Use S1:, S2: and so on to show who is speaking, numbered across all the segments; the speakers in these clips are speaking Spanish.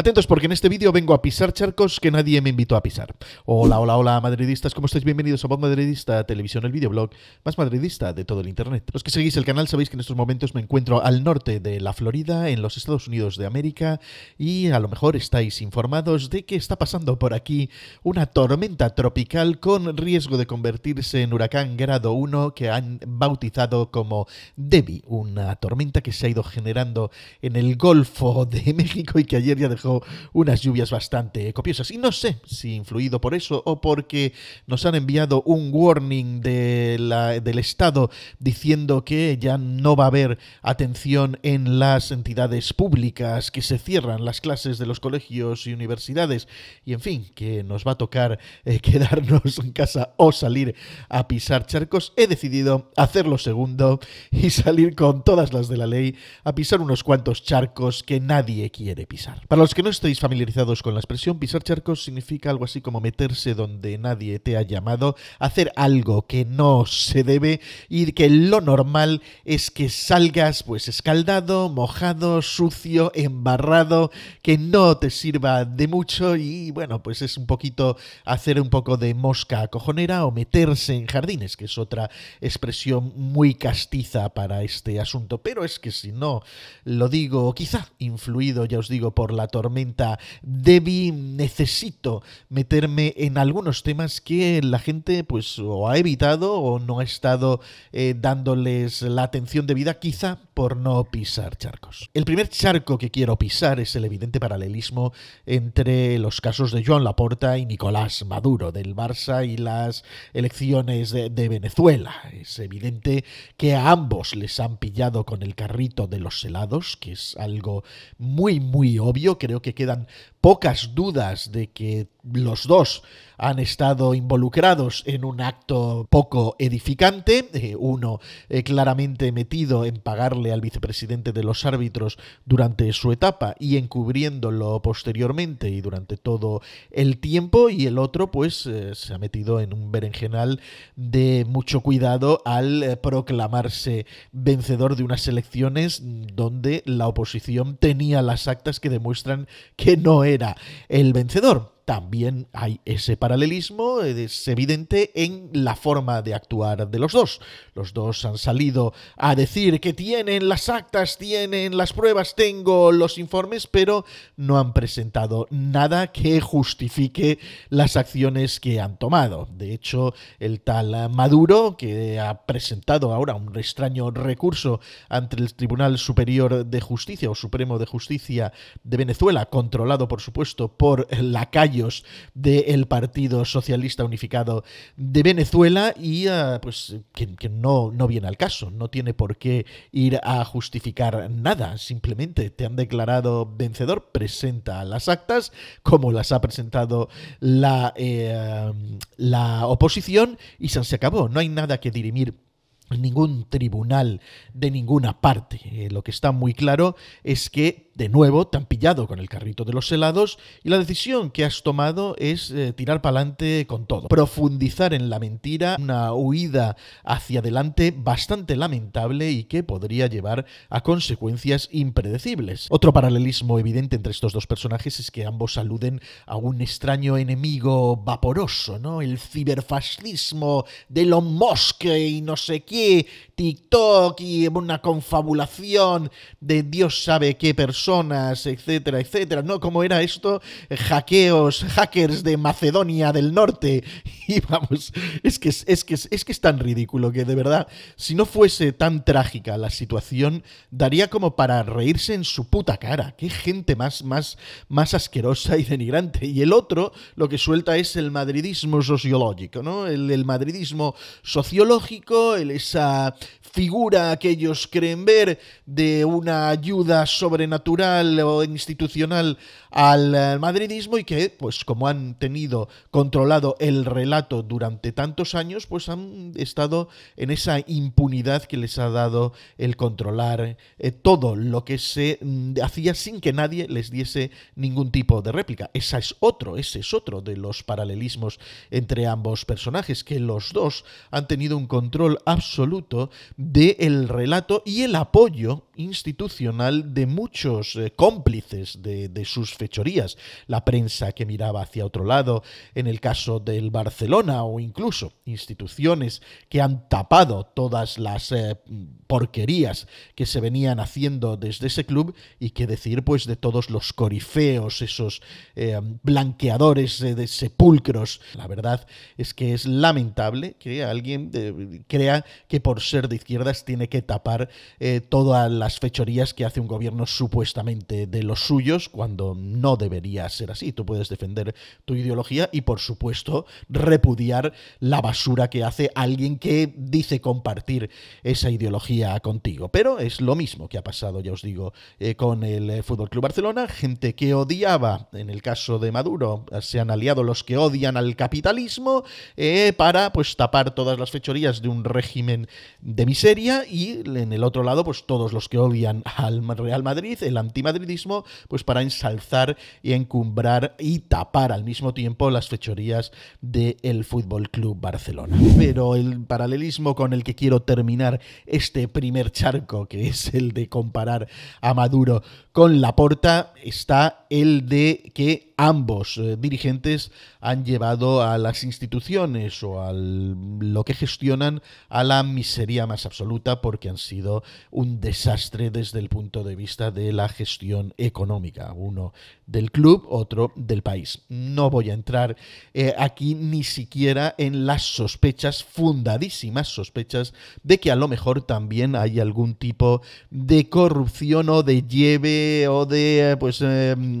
S1: Atentos porque en este vídeo vengo a pisar charcos que nadie me invitó a pisar. Hola, hola, hola, madridistas, ¿cómo estáis? Bienvenidos a Voz Madridista, televisión, el videoblog más madridista de todo el internet. Los que seguís el canal sabéis que en estos momentos me encuentro al norte de la Florida, en los Estados Unidos de América, y a lo mejor estáis informados de que está pasando por aquí una tormenta tropical con riesgo de convertirse en huracán grado 1 que han bautizado como Debbie, una tormenta que se ha ido generando en el Golfo de México y que ayer ya dejó unas lluvias bastante copiosas. Y no sé si influido por eso o porque nos han enviado un warning del Estado diciendo que ya no va a haber atención en las entidades públicas, que se cierran las clases de los colegios y universidades. Y en fin, que nos va a tocar eh, quedarnos en casa o salir a pisar charcos. He decidido hacerlo segundo y salir con todas las de la ley a pisar unos cuantos charcos que nadie quiere pisar. Para los que no estéis familiarizados con la expresión, pisar charcos significa algo así como meterse donde nadie te ha llamado, hacer algo que no se debe y que lo normal es que salgas pues escaldado, mojado, sucio, embarrado, que no te sirva de mucho y bueno, pues es un poquito hacer un poco de mosca cojonera o meterse en jardines, que es otra expresión muy castiza para este asunto. Pero es que si no lo digo, quizá influido, ya os digo, por la tormenta. Debbie, necesito meterme en algunos temas que la gente pues o ha evitado o no ha estado eh, dándoles la atención debida quizá por no pisar charcos. El primer charco que quiero pisar es el evidente paralelismo entre los casos de Joan Laporta y Nicolás Maduro del Barça y las elecciones de, de Venezuela. Es evidente que a ambos les han pillado con el carrito de los helados, que es algo muy muy obvio que creo que quedan pocas dudas de que los dos han estado involucrados en un acto poco edificante, eh, uno eh, claramente metido en pagarle al vicepresidente de los árbitros durante su etapa y encubriéndolo posteriormente y durante todo el tiempo, y el otro pues eh, se ha metido en un berenjenal de mucho cuidado al proclamarse vencedor de unas elecciones donde la oposición tenía las actas que demuestran que no era el vencedor también hay ese paralelismo, eh, es evidente en la forma de actuar de los dos. Los dos han salido a decir que tienen las actas, tienen las pruebas, tengo los informes, pero no han presentado nada que justifique las acciones que han tomado. De hecho, el tal Maduro, que ha presentado ahora un extraño recurso ante el Tribunal Superior de Justicia o Supremo de Justicia de Venezuela, controlado por supuesto por la calle, del Partido Socialista Unificado de Venezuela y ah, pues que, no, no viene al caso, no tiene por qué ir a justificar nada, simplemente te han declarado vencedor, presenta las actas como las ha presentado la, eh, la oposición y se acabó, no hay nada que dirimir ningún tribunal de ninguna parte. Eh, lo que está muy claro es que, de nuevo, te han pillado con el carrito de los helados y la decisión que has tomado es eh, tirar para adelante con todo. Profundizar en la mentira, una huida hacia adelante bastante lamentable y que podría llevar a consecuencias impredecibles. Otro paralelismo evidente entre estos dos personajes es que ambos aluden a un extraño enemigo vaporoso, ¿no? El ciberfascismo de los Musk y no sé quién TikTok y una confabulación de Dios sabe qué personas, etcétera, etcétera. ¿No? ¿Cómo era esto? Hackeos, hackers de Macedonia del Norte. Y vamos, es que es, que es, que es tan ridículo que de verdad, si no fuese tan trágica la situación, daría como para reírse en su puta cara. Qué gente más, más, más asquerosa y denigrante. Y el otro lo que suelta es el madridismo sociológico, ¿no? El, madridismo sociológico, el, esa figura que ellos creen ver de una ayuda sobrenatural o institucional al eh, madridismo y que, pues como han tenido controlado el relato durante tantos años, pues han estado en esa impunidad que les ha dado el controlar eh, todo lo que se mm, hacía sin que nadie les diese ningún tipo de réplica. Esa es otro, ese es otro de los paralelismos entre ambos personajes, que los dos han tenido un control absoluto absoluto del relato y el apoyo institucional de muchos eh, cómplices de, sus fechorías. La prensa que miraba hacia otro lado, en el caso del Barcelona, o incluso instituciones que han tapado todas las eh, porquerías que se venían haciendo desde ese club y que decir pues de todos los corifeos, esos eh, blanqueadores de sepulcros. La verdad es que es lamentable que alguien crea que por ser de izquierdas tiene que tapar eh, todas las fechorías que hace un gobierno supuestamente de los suyos, cuando no debería ser así. Tú puedes defender tu ideología y, por supuesto, repudiar la basura que hace alguien que dice compartir esa ideología contigo. Pero es lo mismo que ha pasado, ya os digo, eh, con el eh, Fútbol Club Barcelona, gente que odiaba, en el caso de Maduro, se han aliado los que odian al capitalismo para pues tapar todas las fechorías de un régimen de miseria y en el otro lado, pues todos los que odian al Real Madrid, el antimadridismo, pues para ensalzar y encumbrar y tapar al mismo tiempo las fechorías del Fútbol Club Barcelona. Pero el paralelismo con el que quiero terminar este primer charco, que es el de comparar a Maduro con Laporta, está el de que ambos eh, dirigentes han llevado a las instituciones o a lo que gestionan a la miseria más absoluta porque han sido un desastre desde el punto de vista de la gestión económica, uno del club, otro del país. No voy a entrar eh, aquí ni siquiera en las sospechas, fundadísimas sospechas, de que a lo mejor también hay algún tipo de corrupción o de lleve o de eh, pues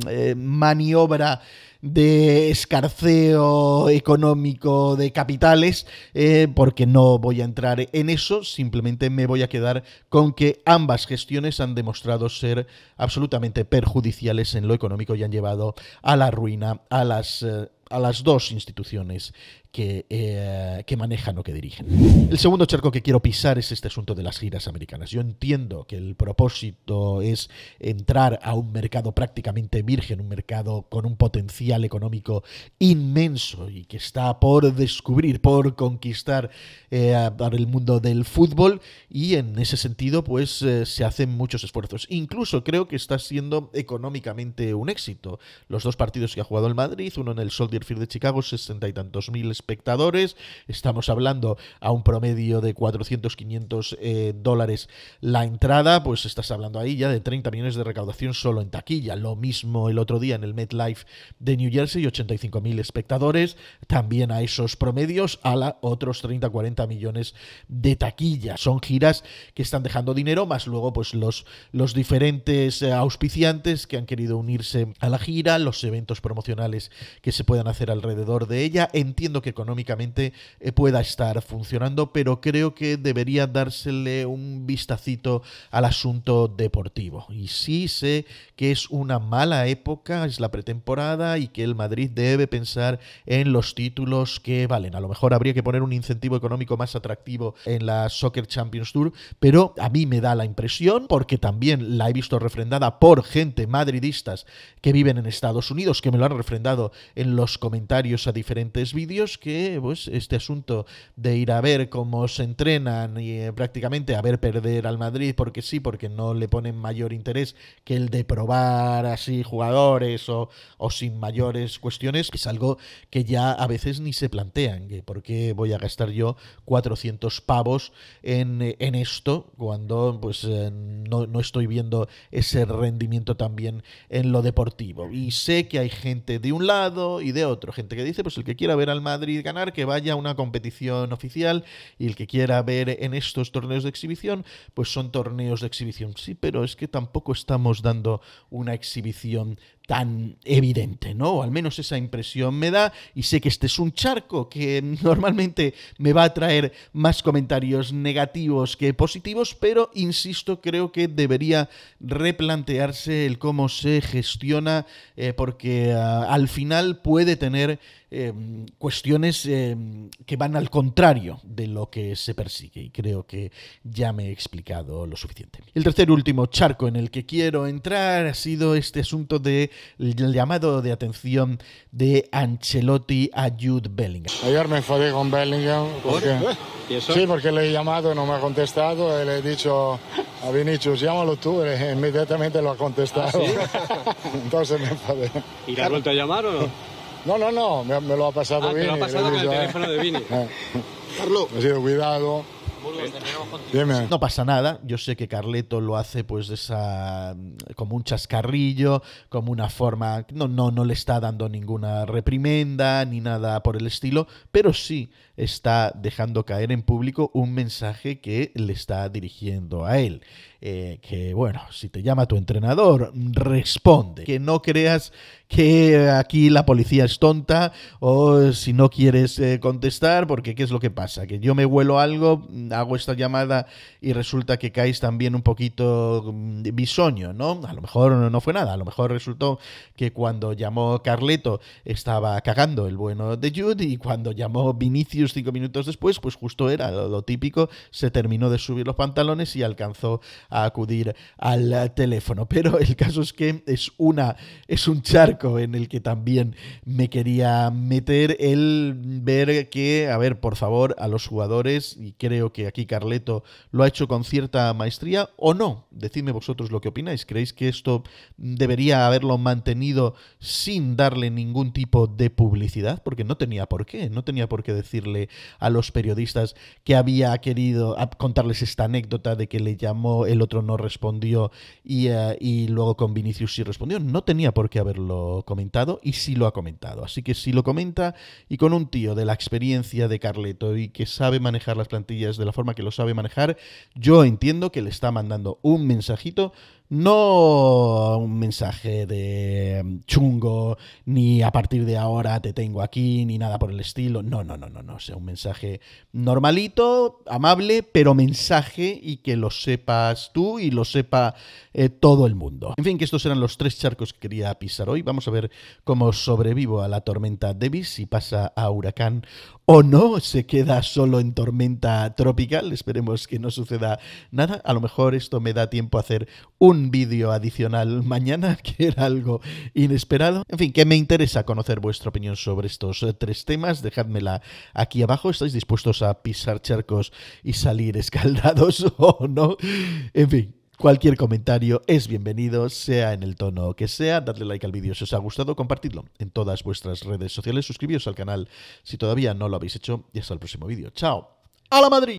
S1: eh, maniobra de escarceo económico de capitales, eh, porque no voy a entrar en eso, simplemente me voy a quedar con que ambas gestiones han demostrado ser absolutamente perjudiciales en lo económico y han llevado a la ruina a las... Eh, a las dos instituciones eh, que, manejan o que dirigen. El segundo charco que quiero pisar es este asunto de las giras americanas. Yo entiendo que el propósito es entrar a un mercado prácticamente virgen, un mercado con un potencial económico inmenso y que está por descubrir, por conquistar eh, el mundo del fútbol y en ese sentido pues eh, se hacen muchos esfuerzos. Incluso creo que está siendo económicamente un éxito. Los dos partidos que ha jugado el Madrid, uno en el Soldier Field de Chicago, sesenta y tantos mil espectadores. Estamos hablando a un promedio de 400, 500 eh, dólares la entrada, pues estás hablando ahí ya de 30 millones de recaudación solo en taquilla. Lo mismo el otro día en el MetLife de New Jersey, 85.000 espectadores. También a esos promedios, a la otros 30, 40 millones de taquilla. Son giras que están dejando dinero, más luego pues los, los diferentes eh, auspiciantes que han querido unirse a la gira, los eventos promocionales que se puedan hacer alrededor de ella. Entiendo que económicamente eh, pueda estar funcionando, pero creo que debería dársele un vistacito al asunto deportivo. Y sí sé que es una mala época, es la pretemporada y que el Madrid debe pensar en los títulos que valen. A lo mejor habría que poner un incentivo económico más atractivo en la Soccer Champions Tour, pero a mí me da la impresión, porque también la he visto refrendada por gente madridistas que viven en Estados Unidos, que me lo han refrendado en los comentarios a diferentes vídeos, que pues, este asunto de ir a ver cómo se entrenan y eh, prácticamente a ver perder al Madrid porque sí, porque no le ponen mayor interés que el de probar así jugadores o, sin mayores cuestiones, es algo que ya a veces ni se plantean. ¿Por qué voy a gastar yo 400 pavos en, en esto cuando pues, eh, no, no estoy viendo ese rendimiento también en lo deportivo? Y sé que hay gente de un lado y de otro, gente que dice, pues el que quiera ver al Madrid, y ganar, que vaya a una competición oficial y el que quiera ver en estos torneos de exhibición, pues son torneos de exhibición. Sí, pero es que tampoco estamos dando una exhibición tan evidente, ¿no? O al menos esa impresión me da y sé que este es un charco que normalmente me va a traer más comentarios negativos que positivos, pero insisto, creo que debería replantearse el cómo se gestiona eh, porque ah, al final puede tener em, cuestiones em, que van al contrario de lo que se persigue y creo que ya me he explicado lo suficiente. El tercer último charco en el que quiero entrar ha sido este asunto de el llamado de atención de Ancelotti a Jude Bellingham. Ayer me enfadé con Bellingham porque, ¿Y sí, porque le he llamado, no me ha contestado, eh, le he dicho a Vinicius, llámalo tú, eh, inmediatamente lo ha contestado. ¿Ah, Entonces me enfadé. ¿Y le ha vuelto a llamar o no? No, no, no, me, lo ha pasado ah, Me ha pasado con el eh, teléfono de Vini. Carlos. Ha sido cuidado. No pasa nada. Yo sé que Carleto lo hace, pues, esa. Mm, como un chascarrillo, como una forma. No, no, no le está dando ninguna reprimenda ni nada por el estilo, pero sí está dejando caer en público un mensaje que le está dirigiendo a él. Eh, que, bueno, si te llama tu entrenador, responde. Que no creas que aquí la policía es tonta o si no quieres eh, contestar, porque ¿qué es lo que pasa? Que yo me huelo algo, mm, hago esta llamada y resulta que caes también un poquito mm, bisoño, ¿no? A lo mejor no fue nada, a lo mejor resultó que cuando llamó Carleto estaba cagando el bueno de Jude y cuando llamó Vinicius cinco minutos después, pues justo era lo, típico, se terminó de subir los pantalones y alcanzó a acudir al eh, teléfono. Pero el caso es que es una, es un charco en el que también me quería meter el ver que, a ver, por favor, a los jugadores, y creo que aquí Carleto lo ha hecho con cierta maestría, o no, decidme vosotros lo que opináis, ¿creéis que esto debería haberlo mantenido sin darle ningún tipo de publicidad? Porque no tenía por qué, no tenía por qué decirle a los periodistas que había querido contarles esta anécdota de que le llamó, el otro no respondió y, eh, y luego con Vinicius sí respondió, no tenía por qué haberlo comentado y si lo ha comentado. Así que si lo comenta y con un tío de la experiencia de Carleto y que sabe manejar las plantillas de la forma que lo sabe manejar, yo entiendo que le está mandando un mensajito no un mensaje de mm, chungo, ni a partir de ahora te tengo aquí, ni nada por el estilo. No, no, no, no, no. O sea un mensaje normalito, amable, pero mensaje y que lo sepas tú y lo sepa eh, todo el mundo. En fin, que estos eran los tres charcos que quería pisar hoy. Vamos a ver cómo sobrevivo a la tormenta Devis y pasa a huracán o no se queda solo en tormenta tropical. Esperemos que no suceda nada. A lo mejor esto me da tiempo a hacer un vídeo adicional mañana, que era algo inesperado. En fin, que me interesa conocer vuestra opinión sobre estos eh, tres temas. Dejádmela aquí abajo. ¿Estáis dispuestos a pisar charcos y salir escaldados o no? En fin, Cualquier comentario es bienvenido, sea en el tono que sea. Dadle like al vídeo si os ha gustado, compartidlo en todas vuestras redes sociales, suscribíos al canal si todavía no lo habéis hecho y hasta el próximo vídeo. ¡Chao! ¡A la Madrid!